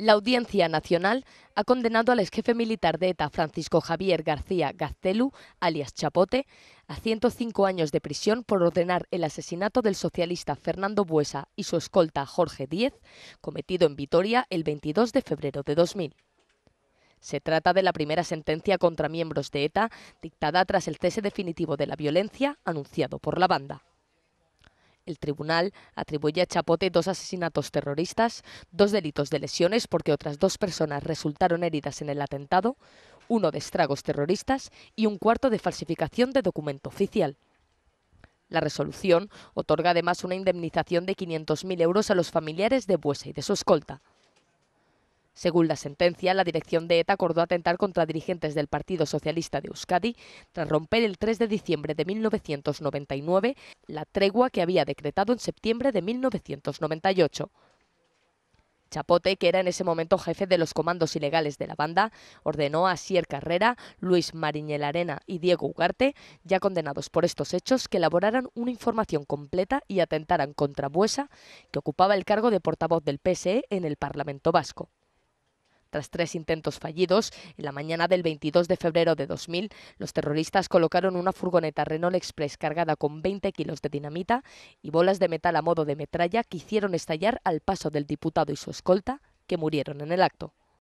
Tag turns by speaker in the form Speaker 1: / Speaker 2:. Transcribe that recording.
Speaker 1: La Audiencia Nacional ha condenado al exjefe jefe militar de ETA, Francisco Javier García Gaztelu, alias Chapote, a 105 años de prisión por ordenar el asesinato del socialista Fernando Buesa y su escolta Jorge Díez, cometido en Vitoria el 22 de febrero de 2000. Se trata de la primera sentencia contra miembros de ETA dictada tras el cese definitivo de la violencia anunciado por la banda. El tribunal atribuye a Chapote dos asesinatos terroristas, dos delitos de lesiones porque otras dos personas resultaron heridas en el atentado, uno de estragos terroristas y un cuarto de falsificación de documento oficial. La resolución otorga además una indemnización de 500.000 euros a los familiares de Buesa y de su escolta. Según la sentencia, la dirección de ETA acordó atentar contra dirigentes del Partido Socialista de Euskadi tras romper el 3 de diciembre de 1999 la tregua que había decretado en septiembre de 1998. Chapote, que era en ese momento jefe de los comandos ilegales de la banda, ordenó a Sier Carrera, Luis Arena y Diego Ugarte, ya condenados por estos hechos, que elaboraran una información completa y atentaran contra Buesa, que ocupaba el cargo de portavoz del PSE en el Parlamento Vasco. Tras tres intentos fallidos, en la mañana del 22 de febrero de 2000, los terroristas colocaron una furgoneta Renault Express cargada con 20 kilos de dinamita y bolas de metal a modo de metralla que hicieron estallar al paso del diputado y su escolta, que murieron en el acto.